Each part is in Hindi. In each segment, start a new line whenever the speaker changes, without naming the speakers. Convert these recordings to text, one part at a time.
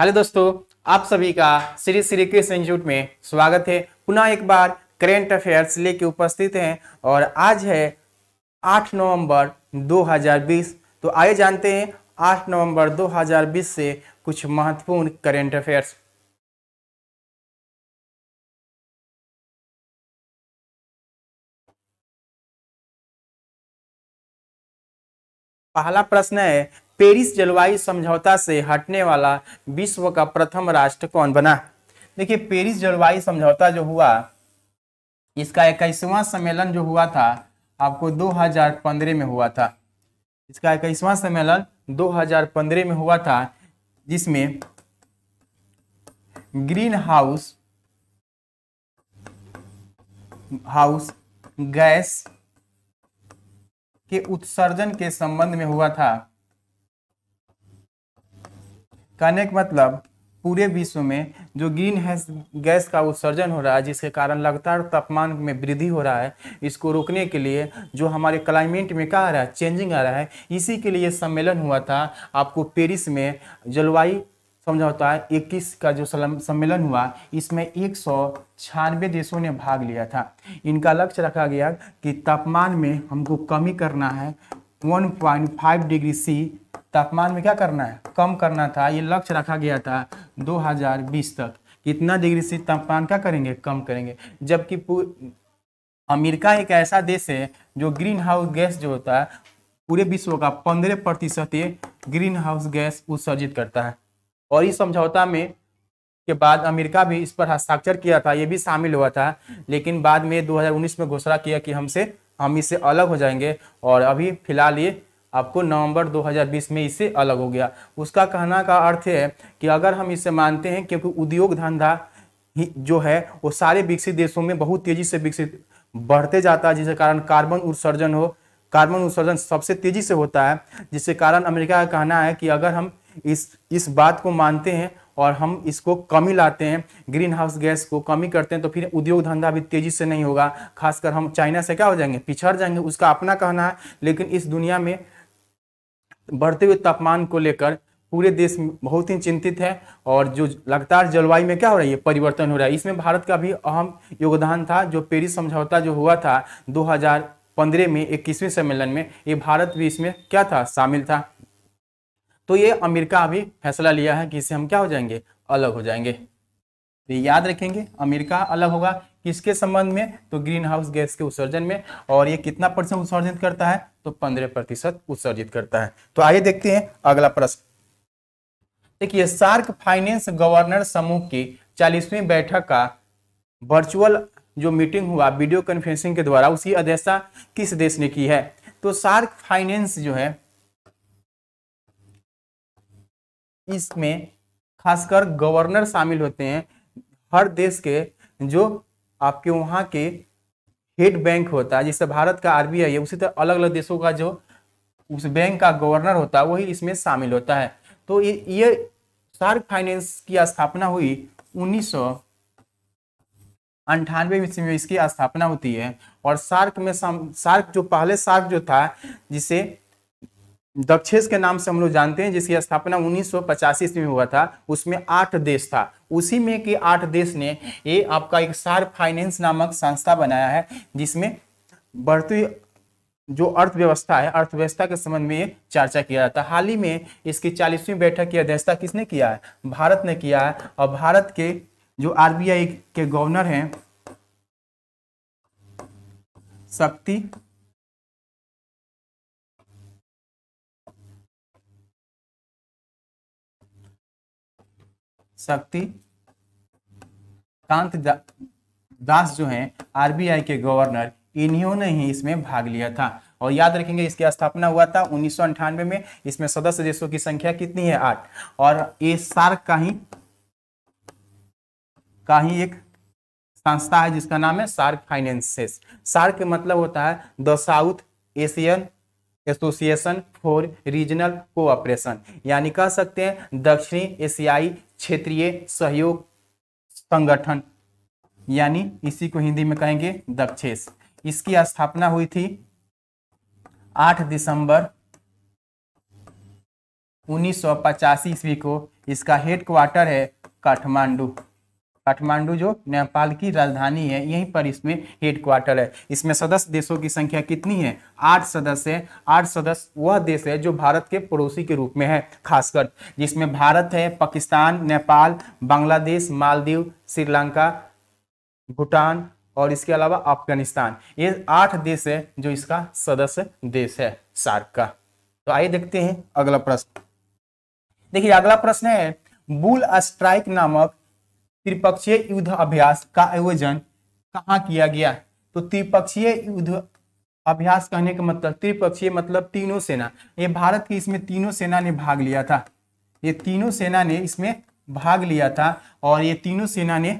हेलो दोस्तों आप सभी का श्री श्री कृष्ण इंस्टीट्यूट में स्वागत है पुनः एक बार करेंट अफेयर्स लेके उपस्थित हैं और आज है 8 नवंबर 2020 तो आइए जानते हैं 8 नवंबर 2020 से कुछ महत्वपूर्ण करेंट अफेयर्स पहला प्रश्न है पेरिस जलवायु समझौता से हटने वाला विश्व का प्रथम राष्ट्र कौन बना देखिए पेरिस जलवायु समझौता जो हुआ इसका इक्कीसवां सम्मेलन जो हुआ था आपको 2015 में हुआ था इसका इक्कीसवां सम्मेलन 2015 में हुआ था जिसमें ग्रीन हाउस हाउस गैस के उत्सर्जन के संबंध में हुआ था कनेक्ट मतलब पूरे विश्व में जो ग्रीन हैस गैस का उत्सर्जन हो रहा है जिसके कारण लगातार तापमान में वृद्धि हो रहा है इसको रोकने के लिए जो हमारे क्लाइमेट में क्या आ रहा है चेंजिंग आ रहा है इसी के लिए सम्मेलन हुआ था आपको पेरिस में जलवायु समझौता इक्कीस का जो सम्मेलन हुआ इसमें एक सौ छियानवे देशों ने भाग लिया था इनका लक्ष्य रखा गया कि तापमान में हमको कमी करना है 1.5 डिग्री सी तापमान में क्या करना है कम करना था ये लक्ष्य रखा गया था 2020 तक कितना डिग्री सी तापमान क्या करेंगे कम करेंगे जबकि अमेरिका एक ऐसा देश है जो ग्रीन हाउस गैस जो होता है पूरे विश्व का पंद्रह प्रतिशत ये ग्रीन हाउस गैस उत्सर्जित करता है और इस समझौता में के बाद अमेरिका भी इस पर हस्ताक्षर किया था ये भी शामिल हुआ था लेकिन बाद में 2019 में घोषणा किया कि हमसे हम इससे अलग हो जाएंगे और अभी फिलहाल ये आपको नवंबर 2020 में इससे अलग हो गया उसका कहना का अर्थ है कि अगर हम इसे मानते हैं क्योंकि उद्योग धंधा जो है वो सारे विकसित देशों में बहुत तेज़ी से विकसित बढ़ते जाता है जिसके कारण कार्बन उत्सर्जन हो कार्बन उत्सर्जन सबसे तेज़ी से होता है जिसके कारण अमेरिका का कहना है कि अगर हम इस इस बात को मानते हैं और हम इसको कमी लाते हैं ग्रीन हाउस गैस को कमी करते हैं तो फिर उद्योग धंधा भी तेजी से नहीं होगा खासकर हम चाइना से क्या हो जाएंगे पिछड़ जाएंगे उसका अपना कहना है लेकिन इस दुनिया में बढ़ते हुए तापमान को लेकर पूरे देश बहुत ही चिंतित है और जो लगातार जलवायु में क्या हो रही है परिवर्तन हो रहा है इसमें भारत का भी अहम योगदान था जो पेरिस समझौता जो हुआ था 2015 में इक्कीसवीं सम्मेलन में ये भारत भी इसमें क्या था शामिल था तो ये अमेरिका अभी फैसला लिया है कि इससे हम क्या हो जाएंगे अलग हो जाएंगे तो याद रखेंगे अमेरिका अलग होगा किसके संबंध में तो ग्रीन हाउस गैस के उत्सर्जन में और ये कितना परसेंट उत्सर्जित करता है तो पंद्रह प्रतिशत उत्सर्जित करता है तो आइए देखते हैं अगला प्रश्न देखिए सार्क फाइनेंस गवर्नर समूह की चालीसवीं बैठक का वर्चुअल जो मीटिंग हुआ वीडियो कॉन्फ्रेंसिंग के द्वारा उसी अध्यक्षता किस देश ने की है तो सार्क फाइनेंस जो है इसमें खासकर गवर्नर शामिल होते हैं हर देश के जो आपके वहाँ के हेड बैंक होता है जैसे भारत का आरबीआई है उसी तरह अलग अलग देशों का जो उस बैंक का गवर्नर होता है वही इसमें शामिल होता है तो ये ये शार्क फाइनेंस की स्थापना हुई उन्नीस अंठानवे ईस्वी में इसकी स्थापना होती है और सार्क में सार्क जो पहले सार्क जो था जिसे दक्षेस के नाम से हम लोग जानते हैं जिसकी स्थापना उन्नीस में हुआ था उसमें आठ देश था उसी में के आठ देश ने ये आपका एक सार फाइनेंस नामक संस्था बनाया है जिसमें बढ़ती जो अर्थव्यवस्था है अर्थव्यवस्था के संबंध में चर्चा किया जाता है हाल ही में इसकी चालीसवीं बैठक की अध्यक्षता किसने किया है भारत ने किया है और भारत के जो आर के गवर्नर हैं शक्ति शक्ति कांत दास जो हैं आरबीआई के गवर्नर इन्हीं ने ही इसमें भाग लिया था और याद रखेंगे इसकी स्थापना हुआ था उन्नीस में इसमें सदस्य देशों की संख्या कितनी है आठ और ये सार्क का ही का ही एक संस्था है जिसका नाम है सार्क फाइनेंसेस सार्क के मतलब होता है the South Asian Association for Regional Cooperation यानी कह सकते हैं दक्षिणी एशियाई क्षेत्रीय सहयोग संगठन यानी इसी को हिंदी में कहेंगे दक्षेस इसकी स्थापना हुई थी 8 दिसंबर उन्नीस पचासी ईस्वी को इसका हेडक्वार्टर है काठमांडू काठमांडू जो नेपाल की राजधानी है यहीं पर इसमें हेडक्वार्टर है इसमें सदस्य देशों की संख्या कितनी है आठ सदस्य है आठ सदस्य वह देश है जो भारत के पड़ोसी के रूप में है खासकर जिसमें भारत है पाकिस्तान नेपाल बांग्लादेश मालदीव श्रीलंका भूटान और इसके अलावा अफगानिस्तान ये आठ देश है जो इसका सदस्य देश है सार्क का तो आइए देखते हैं अगला प्रश्न देखिए अगला प्रश्न है बुल स्ट्राइक नामक त्रिपक्षीय युद्ध अभ्यास का आयोजन कहाँ किया गया तो त्रिपक्षीय युद्ध अभ्यास कहने का मतलब त्रिपक्षीय मतलब तीनों सेना ये भारत की इसमें तीनों सेना ने भाग लिया था ये तीनों सेना ने इसमें भाग लिया था और ये तीनों सेना ने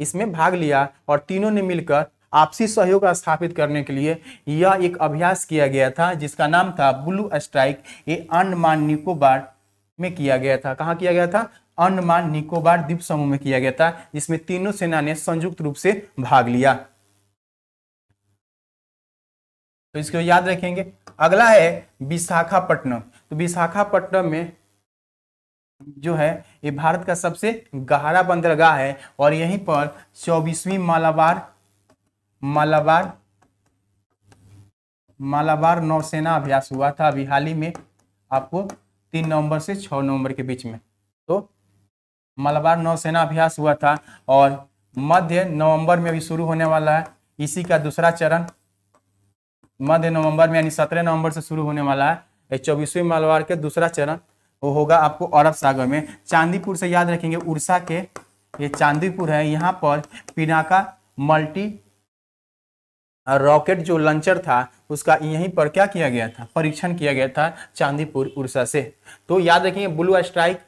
इसमें भाग लिया और तीनों ने मिलकर आपसी सहयोग स्थापित करने के लिए यह एक अभ्यास किया गया था जिसका नाम था ब्लू स्ट्राइक ये अंडमान निकोबार में किया गया था कहाँ किया गया था अंडमान निकोबार द्वीप समूह में किया गया था जिसमें तीनों सेना ने संयुक्त रूप से भाग लिया तो इसको याद रखेंगे अगला है विशाखापट्टनम तो विशाखापट्टनम में जो है ये भारत का सबसे गहरा बंदरगाह है और यहीं पर चौबीसवीं मालाबार मालाबार मालाबार नौसेना अभ्यास हुआ था अभी हाल ही में आपको तीन नवंबर से छ नवंबर के बीच में तो मलबार नौसेना अभ्यास हुआ था और मध्य नवंबर में अभी शुरू होने वाला है इसी का दूसरा चरण मध्य नवंबर में यानी सत्रह नवंबर से शुरू होने वाला है चौबीसवीं मलबार के दूसरा चरण वो होगा आपको अरब सागर में चांदीपुर से याद रखेंगे उड़सा के ये चांदीपुर है यहाँ पर पिनाका मल्टी रॉकेट जो लंचर था उसका यहीं पर क्या किया गया था परीक्षण किया गया था चांदीपुर उड़सा से तो याद रखेंगे ब्लू स्ट्राइक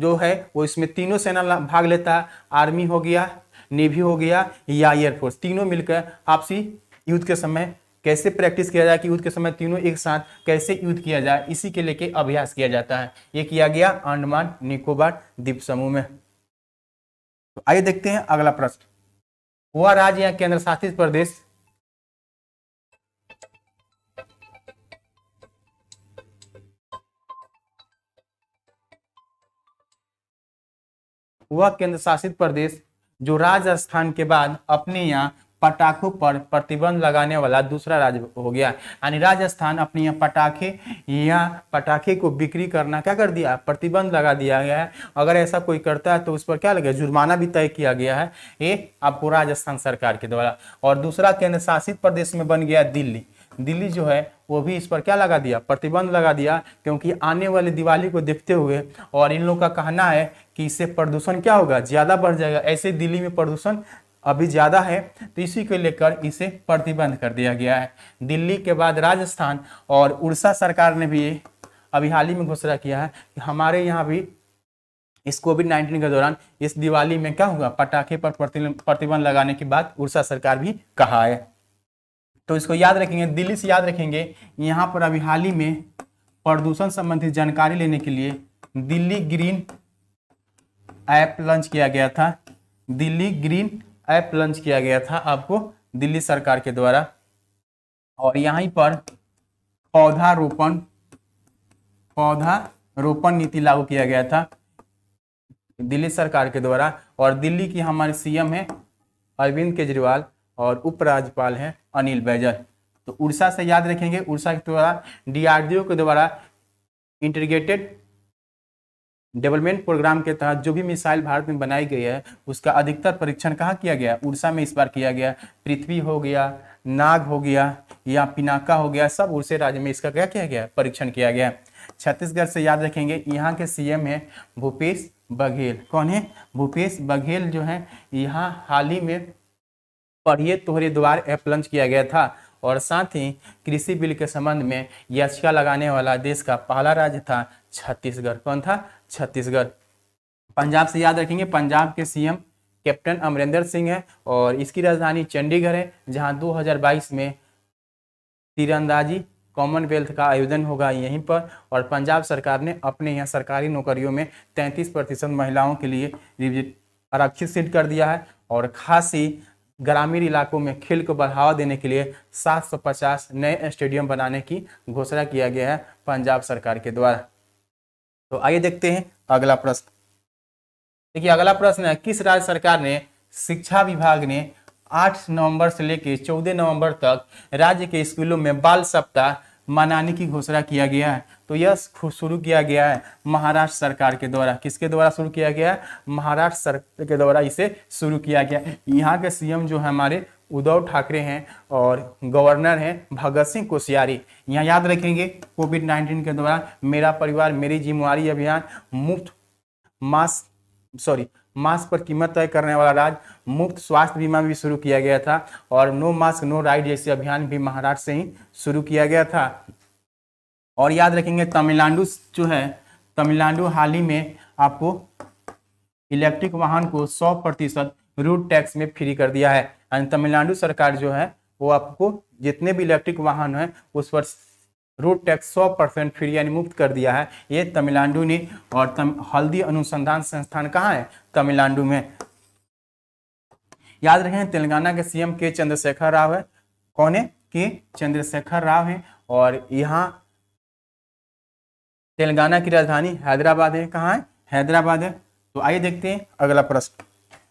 जो है वो इसमें तीनों सेना भाग लेता है आर्मी हो गया नेवी हो गया या एयरफोर्स तीनों मिलकर आपसी युद्ध के समय कैसे प्रैक्टिस किया जाए कि युद्ध के समय तीनों एक साथ कैसे युद्ध किया जाए इसी के लेके अभ्यास किया जाता है ये किया गया अंडमान निकोबार द्वीप समूह में तो आइए देखते हैं अगला प्रश्न वह राज्य या केंद्र शासित प्रदेश वह केंद्र शासित प्रदेश जो राजस्थान के बाद अपने यहाँ पटाखों पर प्रतिबंध लगाने वाला दूसरा राज्य हो गया यानी राजस्थान अपने यहाँ पटाखे या पटाखे को बिक्री करना क्या कर दिया प्रतिबंध लगा दिया गया है अगर ऐसा कोई करता है तो उस पर क्या लगेगा जुर्माना भी तय किया गया है ये आपको राजस्थान सरकार के द्वारा और दूसरा केंद्र शासित प्रदेश में बन गया दिल्ली दिल्ली जो है वो भी इस पर क्या लगा दिया प्रतिबंध लगा दिया क्योंकि आने वाली दिवाली को देखते हुए और इन लोगों का कहना है कि इससे प्रदूषण क्या होगा ज़्यादा बढ़ जाएगा ऐसे दिल्ली में प्रदूषण अभी ज़्यादा है तो इसी को लेकर इसे प्रतिबंध कर दिया गया है दिल्ली के बाद राजस्थान और उड़ीसा सरकार ने भी अभी हाल ही में घोषणा किया है कि हमारे यहाँ भी इस कोविड नाइन्टीन के दौरान इस दिवाली में क्या हुआ पटाखे पर प्रतिबंध लगाने की बात उड़ीसा सरकार भी कहा है तो इसको याद रखेंगे दिल्ली से याद रखेंगे यहाँ पर अभी हाल ही में प्रदूषण संबंधित जानकारी लेने के लिए दिल्ली ग्रीन ऐप लॉन्च किया गया था दिल्ली ग्रीन ऐप लॉन्च किया गया था आपको दिल्ली सरकार के द्वारा और यहाँ पर पौधारोपण पौधा रोपण नीति लागू किया गया था दिल्ली सरकार के द्वारा और दिल्ली की हमारे सीएम है अरविंद केजरीवाल और उपराज्यपाल हैं अनिल बैजल तो उड़ीसा से याद रखेंगे उड़सा के द्वारा डीआरडीओ के द्वारा इंटीग्रेटेड डेवलपमेंट प्रोग्राम के तहत जो भी मिसाइल भारत में बनाई गई है उसका अधिकतर परीक्षण कहाँ किया गया उड़ीसा में इस बार किया गया पृथ्वी हो गया नाग हो गया या पिनाका हो गया सब उड़ीसे राज्य में इसका क्या किया गया परीक्षण किया गया छत्तीसगढ़ से याद रखेंगे यहाँ के सीएम है भूपेश बघेल कौन है भूपेश बघेल जो है यहाँ हाल ही में पढ़िए तोहरे द्वार ऐप लॉन्च किया गया था और साथ ही कृषि बिल के संबंध में याचिका लगाने वाला देश का पहला राज्य था छत्तीसगढ़ कौन था छत्तीसगढ़ पंजाब से याद रखेंगे पंजाब के सीएम कैप्टन अमरिंदर सिंह है और इसकी राजधानी चंडीगढ़ है जहां 2022 में तीरंदाजी कॉमनवेल्थ का आयोजन होगा यहीं पर और पंजाब सरकार ने अपने यहाँ सरकारी नौकरियों में 33 प्रतिशत महिलाओं के लिए आरक्षित सीट कर दिया है और खासी ग्रामीण इलाकों में खेल को बढ़ावा देने के लिए 750 नए स्टेडियम बनाने की घोषणा किया गया है पंजाब सरकार के द्वारा तो आइए देखते हैं अगला प्रश्न देखिए अगला प्रश्न है किस राज्य सरकार ने शिक्षा विभाग ने 8 नवंबर से लेकर 14 नवंबर तक राज्य के स्कूलों में बाल सप्ताह मनाने की घोषणा किया गया है तो यह शुरू किया गया है महाराष्ट्र सरकार के द्वारा किसके द्वारा शुरू किया गया है महाराष्ट्र सरकार के द्वारा इसे शुरू किया गया यहाँ के सीएम जो है हमारे उद्धव ठाकरे हैं और गवर्नर हैं भगत सिंह कोश्यारी यहाँ याद रखेंगे कोविड नाइन्टीन के द्वारा मेरा परिवार मेरी जिम्मेवारी अभियान मुफ्त मास्क सॉरी मास्क पर कीमत तय करने वाला राज्य मुफ्त स्वास्थ्य बीमा भी शुरू किया गया था और नो मास्क नो राइड जैसे अभियान भी महाराष्ट्र से ही शुरू किया गया था और याद रखेंगे तमिलनाडु जो है तमिलनाडु हाल ही में आपको इलेक्ट्रिक वाहन को 100 प्रतिशत रूट टैक्स में फ्री कर दिया है तमिलनाडु सरकार जो है वो आपको जितने भी इलेक्ट्रिक वाहन है उस पर रोड टैक्स सौ परसेंट फ्री यानी मुक्त कर दिया है ये तमिलनाडु ने और तम, हल्दी अनुसंधान संस्थान कहाँ है तमिलनाडु में याद रखें तेलंगाना के सीएम के चंद्रशेखर राव है कौन है के चंद्रशेखर राव है और यहाँ तेलंगाना की राजधानी हैदराबाद है कहाँ है हैदराबाद है तो आइए देखते हैं अगला प्रश्न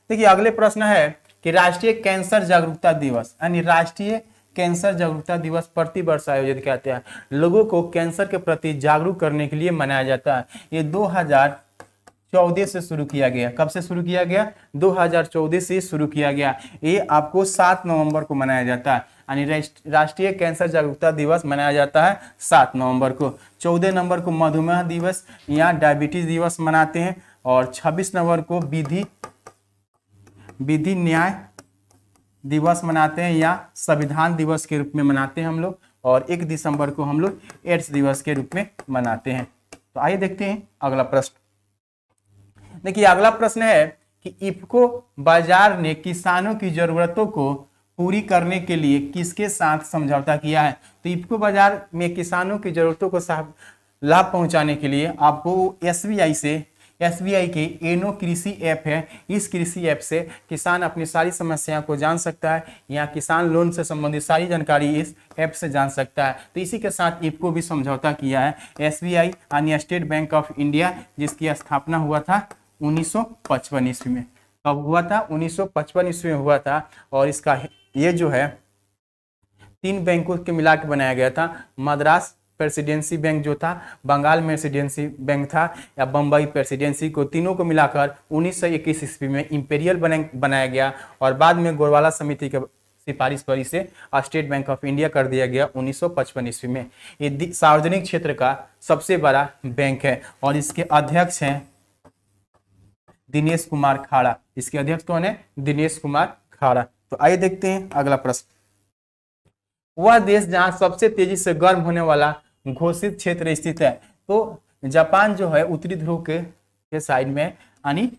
देखिए अगले प्रश्न है कि राष्ट्रीय कैंसर जागरूकता दिवस यानी राष्ट्रीय कैंसर जागरूकता दिवस प्रति वर्ष आयोजित करते हैं लोगों को कैंसर के प्रति जागरूक करने के लिए मनाया जाता है ये 2014 से शुरू किया गया कब से शुरू किया गया 2014 से शुरू किया गया ये आपको 7 नवंबर को मनाया जाता है यानी राष्ट्रीय कैंसर जागरूकता दिवस मनाया जाता है सात नवंबर को चौदह नंबर को मधुमेह दिवस या डायबिटीज दिवस मनाते हैं और छब्बीस नवंबर को विधि विधि न्याय दिवस मनाते हैं या संविधान दिवस के रूप में मनाते हैं हम लोग और एक दिसंबर को हम लोग एड्स दिवस के रूप में मनाते हैं तो आइए देखते हैं अगला प्रश्न देखिए अगला प्रश्न है कि इफको बाजार ने किसानों की जरूरतों को पूरी करने के लिए किसके साथ समझौता किया है तो इफको बाजार में किसानों की जरूरतों को लाभ पहुंचाने के लिए आपको एस से एसबीआई की एनो कृषि ऐप है इस कृषि ऐप से किसान अपनी सारी समस्याओं को जान सकता है या किसान लोन से संबंधित सारी जानकारी इस ऐप से जान सकता है तो इसी के साथ ईपको भी समझौता किया है एस बी आई यानी स्टेट बैंक ऑफ इंडिया जिसकी स्थापना हुआ था उन्नीस सौ ईस्वी में कब हुआ था उन्नीस सौ ईस्वी में हुआ था और इसका ये जो है तीन बैंकों के मिला के बनाया गया था मद्रास प्रेसिडेंसी बैंक जो था बंगाल प्रेसिडेंसी बैंक था या बम्बई प्रेसिडेंसी को तीनों को मिलाकर 1921 ईस्वी में इंपेरियल बनाया गया और बाद में गोरवाला समिति के सिफारिश पर इसे स्टेट बैंक ऑफ इंडिया कर दिया गया 1955 ईस्वी में ये सार्वजनिक क्षेत्र का सबसे बड़ा बैंक है और इसके अध्यक्ष हैं दिनेश कुमार खाड़ा इसके अध्यक्ष कौन है दिनेश कुमार खाड़ा तो आइए देखते हैं अगला प्रश्न वह देश जहां सबसे तेजी से गर्म होने वाला घोषित क्षेत्र स्थित है तो जापान जो है उत्तरी ध्रुव के साइड में यानी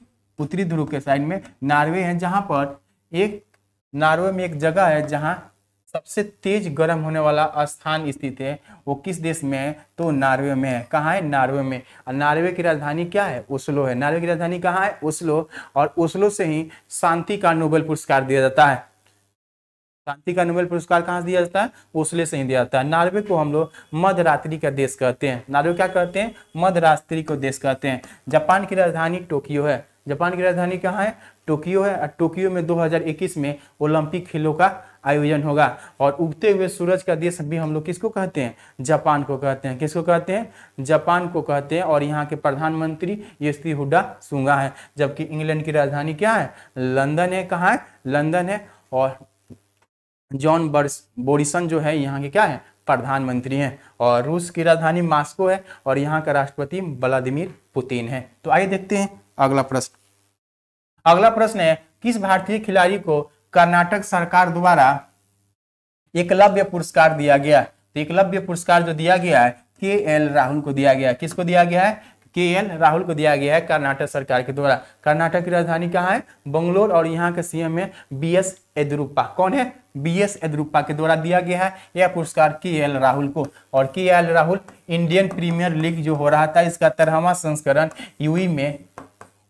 उत्तरी ध्रुव के साइड में नार्वे है जहाँ पर एक नार्वे में एक जगह है जहाँ सबसे तेज गर्म होने वाला स्थान स्थित है वो किस देश में है तो नार्वे में है कहाँ है नार्वे में और नार्वे की राजधानी क्या है ओस्लो है नार्वे की राजधानी कहाँ है ओस्लो और ओस्लो से ही शांति का नोबेल पुरस्कार दिया जाता है शांति का नोबेल पुरस्कार कहाँ दिया जाता है ओसले से ही दिया जाता है नार्वे को हम लोग मध्यरात्रि का देश कहते हैं नार्वे क्या कहते हैं मध्यरात्रि को देश कहते हैं जापान की राजधानी टोक्यो है जापान की राजधानी कहाँ है टोक्यो है और टोक्यो में 2021 में ओलंपिक खेलों का आयोजन होगा और उगते हुए सूरज का देश भी हम लोग किसको कहते हैं जापान को कहते हैं किसको कहते हैं जापान को कहते हैं और यहाँ के प्रधानमंत्री यशती हुडा सुंगा है जबकि इंग्लैंड की राजधानी क्या है लंदन है कहाँ है लंदन है और जॉन बर्स बोरिसन जो है यहाँ के क्या है प्रधानमंत्री हैं और रूस की राजधानी मास्को है और यहाँ का राष्ट्रपति व्लादिमिर पुतिन है तो आइए देखते हैं अगला प्रश्न अगला प्रश्न है किस भारतीय खिलाड़ी को कर्नाटक सरकार द्वारा एकलव्य पुरस्कार दिया गया तो एकलव्य पुरस्कार जो दिया गया है के एल राहुल को दिया गया किसको दिया गया है के एन राहुल को दिया गया है कर्नाटक सरकार के द्वारा कर्नाटक की राजधानी कहाँ है बंगलोर और यहाँ के सीएम है बी एस येदुरप्पा कौन है बी एस येदुरप्पा के द्वारा दिया गया है यह पुरस्कार के एल राहुल को और K L Rahul Indian Premier League जो हो रहा था इसका तेरहवा संस्करण यू में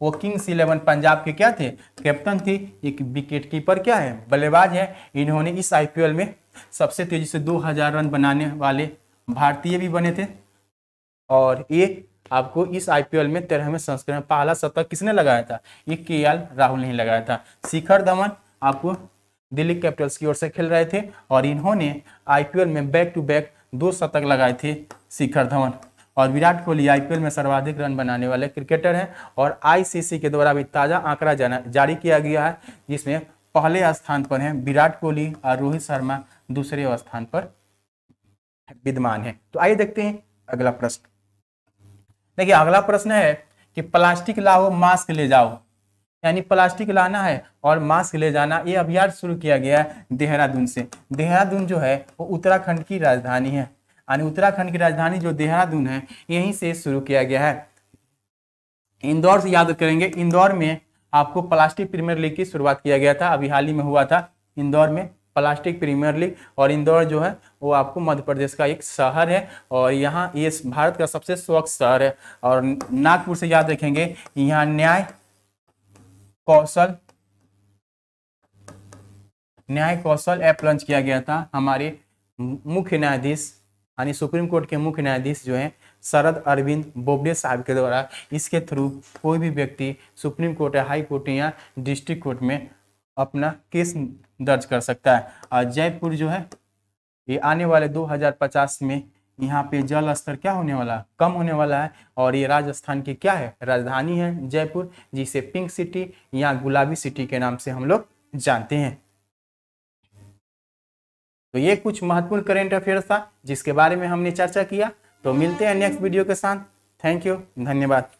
वो किंग्स इलेवन पंजाब के क्या थे कैप्टन थे एक विकेट कीपर क्या है बल्लेबाज है इन्होंने इस आईपीएल में सबसे तेजी से 2000 रन बनाने वाले भारतीय भी बने थे और ये आपको इस आईपीएल में तेरहवें संस्करण में पहला शतक किसने लगाया था ये के राहुल ने लगाया था शिखर धवन आपको दिल्ली कैपिटल्स की ओर से खेल रहे थे और इन्होंने आईपीएल में बैक टू बैक दो शतक लगाए थे शिखर धवन और विराट कोहली आईपीएल में सर्वाधिक रन बनाने वाले क्रिकेटर हैं और आईसीसी के द्वारा भी ताज़ा आंकड़ा जारी किया गया है जिसमें पहले स्थान पर हैं विराट कोहली और रोहित शर्मा दूसरे स्थान पर विद्यमान है तो आइए देखते हैं अगला प्रश्न देखिए अगला प्रश्न है कि प्लास्टिक लाओ मास्क ले जाओ यानी प्लास्टिक लाना है और मास्क ले जाना ये अभियान शुरू किया गया है देहरादून से देहरादून जो है वो उत्तराखंड की राजधानी है यानी उत्तराखंड की राजधानी जो देहरादून है यहीं से शुरू किया गया है इंदौर से याद करेंगे इंदौर में आपको प्लास्टिक प्रीमियर लीग की शुरुआत किया गया था अभी हाल ही में हुआ था इंदौर में प्लास्टिक प्रीमियर लीग और इंदौर जो है वो आपको मध्य प्रदेश का एक शहर है और यहाँ ये भारत का सबसे स्वच्छ शहर है और नागपुर से याद रखेंगे यहाँ न्याय कौशल न्याय कौशल ऐप लॉन्च किया गया था हमारे मुख्य न्यायाधीश यानी सुप्रीम कोर्ट के मुख्य न्यायाधीश जो हैं शरद अरविंद बोबडे साहब के द्वारा इसके थ्रू कोई भी व्यक्ति सुप्रीम कोर्ट या हाई कोर्ट या डिस्ट्रिक्ट कोर्ट में अपना केस दर्ज कर सकता है और जयपुर जो है ये आने वाले 2050 में यहाँ पे जल स्तर क्या होने वाला कम होने वाला है और ये राजस्थान की क्या है राजधानी है जयपुर जिसे पिंक सिटी या गुलाबी सिटी के नाम से हम लोग जानते हैं तो ये कुछ महत्वपूर्ण करेंट अफेयर था जिसके बारे में हमने चर्चा किया तो मिलते हैं नेक्स्ट वीडियो के साथ थैंक यू धन्यवाद